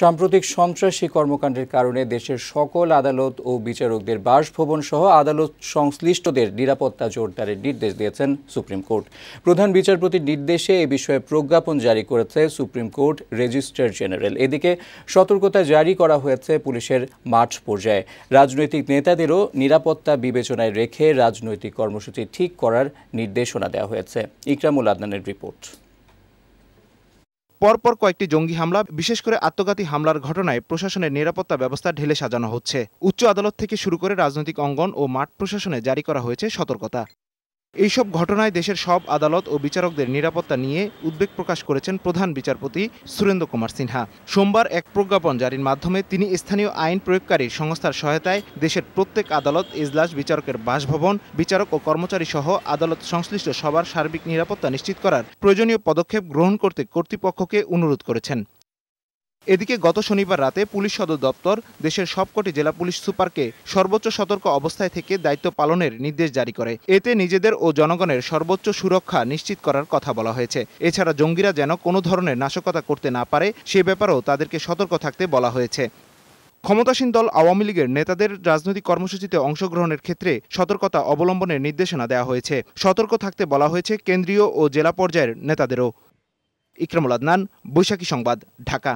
সাম্প্রতিক সন্ত্রাসী কর্মকাণ্ডের কারণে দেশের সকল আদালত ও বিচারকদের বাসভবন সহ আদালত সংশ্লিষ্টদের নিরাপত্তা জোরদারের নির্দেশ দিয়েছেন সুপ্রিম কোর্ট প্রধান বিচারপতির নির্দেশে এ বিষয়ে প্রজ্ঞাপন জারি করেছে সুপ্রিম কোর্ট রেজিস্ট্রার জেনারেল এদিকে সতর্কতা জারি করা হয়েছে পুলিশের মাঠ পর্যায়ে রাজনৈতিক নেতাদেরও নিরাপত্তা বিবেচনায় রেখে রাজনৈতিক কর্মসূচি ঠিক করার নির্দেশনা দেওয়া হয়েছে ইকরামুল আদনানের রিপোর্ট পরপর কয়েকটি জঙ্গি হামলা বিশেষ করে আত্মঘাতী হামলার ঘটনায় প্রশাসনের নিরাপত্তা ব্যবস্থা ঢেলে সাজানো হচ্ছে উচ্চ আদালত থেকে শুরু করে রাজনৈতিক অঙ্গন ও মাঠ প্রশাসনে জারি করা হয়েছে সতর্কতা এইসব ঘটনায় দেশের সব আদালত ও বিচারকদের নিরাপত্তা নিয়ে উদ্বেগ প্রকাশ করেছেন প্রধান বিচারপতি সুরেন্দ্র কুমার সিনহা সোমবার এক প্রজ্ঞাপন জারির মাধ্যমে তিনি স্থানীয় আইন প্রয়োগকারী সংস্থার সহায়তায় দেশের প্রত্যেক আদালত এজলাস বিচারকের বাসভবন বিচারক ও কর্মচারী সহ আদালত সংশ্লিষ্ট সবার সার্বিক নিরাপত্তা নিশ্চিত করার প্রয়োজনীয় পদক্ষেপ গ্রহণ করতে কর্তৃপক্ষকে অনুরোধ করেছেন এদিকে গত শনিবার রাতে পুলিশ সদর দপ্তর দেশের সবকটি জেলা পুলিশ সুপারকে সর্বোচ্চ সতর্ক অবস্থায় থেকে দায়িত্ব পালনের নির্দেশ জারি করে এতে নিজেদের ও জনগণের সর্বোচ্চ সুরক্ষা নিশ্চিত করার কথা বলা হয়েছে এছাড়া জঙ্গিরা যেন কোনো ধরনের নাশকতা করতে না পারে সে ব্যাপারেও তাদেরকে সতর্ক থাকতে বলা হয়েছে ক্ষমতাসীন দল আওয়ামী লীগের নেতাদের রাজনৈতিক কর্মসূচিতে অংশগ্রহণের ক্ষেত্রে সতর্কতা অবলম্বনের নির্দেশনা দেওয়া হয়েছে সতর্ক থাকতে বলা হয়েছে কেন্দ্রীয় ও জেলা পর্যায়ের নেতাদেরও ইকরামুল আদনান বৈশাখী সংবাদ ঢাকা